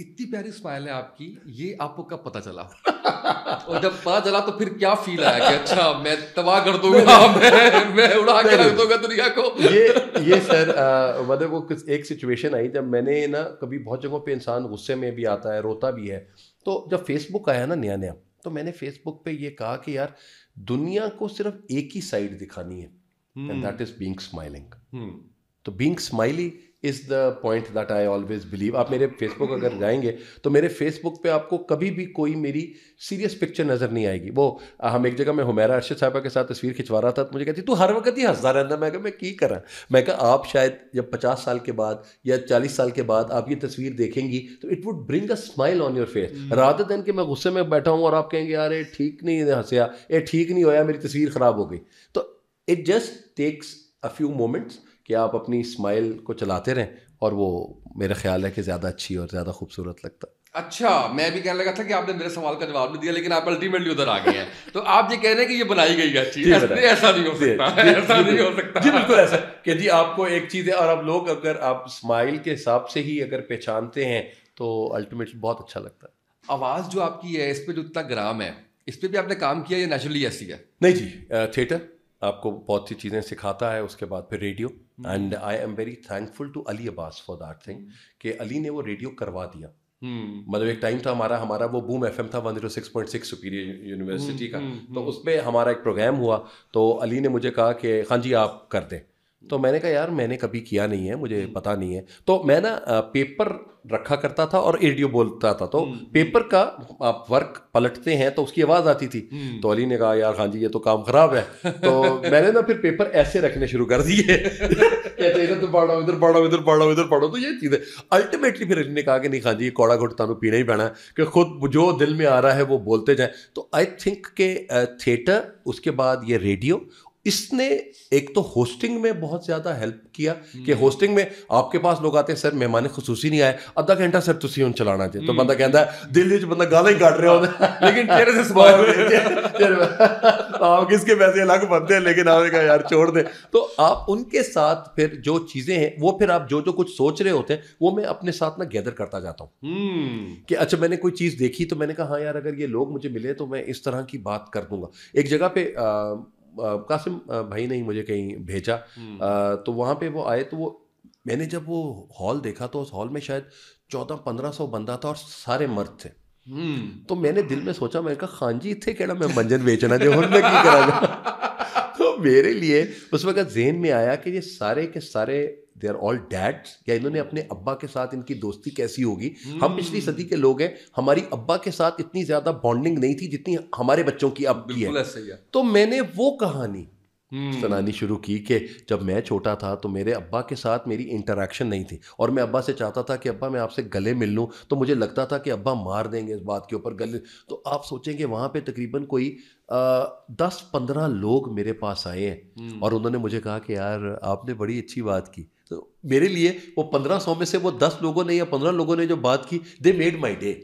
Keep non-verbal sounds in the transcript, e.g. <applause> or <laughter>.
इतनी प्यारी स्माइल है आपकी ये आपको कब पता चला और जब पता चला तो फिर क्या फील आया कि अच्छा मैं तबाह कर दूंगा मैं मैं उड़ा के रख दूंगा दुनिया को ये ये सर मतलब वो कुछ एक सिचुएशन आई जब मैंने ना कभी बहुत जगहों पे इंसान गुस्से में भी आता है रोता भी है तो जब फेसबुक आया ना नया नया तो मैंने फेसबुक पे ये कहा कि यार दुनिया को सिर्फ एक ही साइड दिखानी है and that is being smiling तो being smiley is the point that I always believe आप मेरे फेसबुक अगर जाएंगे तो मेरे फेसबुक पे आपको कभी भी कोई मेरी सीरियस पिक्चर नज़र नहीं आएगी वो हम एक जगह मैं हुमैरा अर्शद साहबा के साथ तस्वीर खिंचवा रहा था तो मुझे कहती तू हर वक्त ही हंसता रहता मैं कहा मैं की करा मैं कहा आप शायद जब पचास साल के बाद या चालीस साल के बाद आप ये तस्वीर देखेंगी तो it would bring a smile on your face Radha दिन कि मैं गुस्से में बैठा हूँ और आप कहेंगे यार ये ठीक नहीं हंसया ये ठीक नहीं होया मेरी तस्वीर ख़राब हो गई तो it just takes a few moments कि आप अपनी स्माइल को चलाते रहें और वो मेरा ख्याल है कि ज़्यादा अच्छी और ज़्यादा खूबसूरत लगता अच्छा मैं भी कहने लगा था कि आपने मेरे सवाल का जवाब नहीं दिया लेकिन आप अल्टीमेटली उधर आ गए हैं <laughs> तो आप ये कह रहे हैं कि ये बनाई गई है चीज ऐसा नहीं हो सकता ऐसा नहीं हो सकता जी बिल्कुल ऐसा कि जी आपको एक चीज़ है और अब लोग अगर आप स्माइल के हिसाब से ही अगर पहचानते हैं तो अल्टीमेटली बहुत अच्छा लगता है आवाज़ जो आपकी है इस पर जो इतना ग्राम है इस पर भी आपने काम किया ये नेचुरली ऐसी है नहीं जी थिएटर आपको बहुत सी चीज़ें सिखाता है उसके बाद फिर radio and I am very thankful to Ali Abbas for that thing कि अली ने वो रेडियो करवा दिया हम्म। मतलब एक टाइम था हमारा हमारा वो बूम एफएम था 106.6 सुपीरियर यूनिवर्सिटी का हम्म, तो हम्म। उसमें हमारा एक प्रोग्राम हुआ तो अली ने मुझे कहा कि खान हाँ जी आप कर दें तो मैंने कहा यार मैंने कभी किया नहीं है मुझे हम्म। पता नहीं है तो मैं ना पेपर रखा करता था और रेडियो बोलता था तो हम्म, पेपर हम्म। का आप वर्क पलटते हैं तो उसकी आवाज़ आती थी तो अली ने कहा यार हाँ जी ये तो काम ख़राब है तो <laughs> मैंने ना फिर पेपर ऐसे रखने शुरू कर दिए <laughs> कहते इधर तो पढ़ो इधर पढ़ो इधर पढ़ो इधर पढ़ो तो ये चीज़ है अल्टीमेटली फिर अली ने कहा कि नहीं खान हाँ जी ये कौड़ा घुट तुम तो पीना ही पैना है कि खुद जो दिल में आ रहा है वो बोलते जाए तो आई थिंक के थिएटर उसके बाद ये रेडियो इसने एक तो होस्टिंग में बहुत ज़्यादा हेल्प किया हम्म। कि होस्टिंग में आपके पास लोग आते हैं सर मेहमान खसूस नहीं आए अद्धा घंटा सर तुम उन चलाना चाहिए तो हम्म। बंदा कहता है दिल च बंदा गाला ही कट रहा होता लेकिन चेहरे से समाज तो आप किसके पैसे अलग बनते हैं लेकिन आपने कहा यार छोड़ दे तो आप उनके साथ फिर जो चीज़ें हैं वो फिर आप जो जो कुछ सोच रहे होते हैं वो मैं अपने साथ ना गैदर करता जाता हूँ हम्म। कि अच्छा मैंने कोई चीज़ देखी तो मैंने कहा हाँ यार अगर ये लोग मुझे मिले तो मैं इस तरह की बात कर दूंगा एक जगह पे कासिम भाई ने ही मुझे कहीं भेजा हम्म। तो वहाँ पे वो आए तो वो मैंने जब वो हॉल देखा तो उस हॉल में शायद चौदह पंद्रह सौ बंदा था और सारे मर्द थे हम्म। तो मैंने दिल में सोचा मैंने कहा खान जी इतने कहना मैं मंजन बेचना जो हमने मैं की करा <laughs> तो मेरे लिए उस वक्त जेहन में आया कि ये सारे के सारे दे आर ऑल डैड्स या इन्होंने hmm. अपने अब्बा के साथ इनकी दोस्ती कैसी होगी hmm. हम पिछली सदी के लोग हैं हमारी अब्बा के साथ इतनी ज़्यादा बॉन्डिंग नहीं थी जितनी हमारे बच्चों की अब की है तो मैंने वो कहानी hmm. सुनानी शुरू की कि जब मैं छोटा था तो मेरे अब्बा के साथ मेरी इंटरेक्शन नहीं थी और मैं अब्बा से चाहता था कि अब्बा मैं आपसे गले मिल लूँ तो मुझे लगता था कि अब्बा मार देंगे इस बात के ऊपर गले तो आप सोचेंगे वहाँ पे तकरीबन कोई आ, दस पंद्रह लोग मेरे पास आए हैं और उन्होंने मुझे कहा कि यार आपने बड़ी अच्छी बात की तो मेरे लिए वो पंद्रह सौ में से वो दस लोगों ने या पंद्रह लोगों ने जो बात की दे मेड माई डे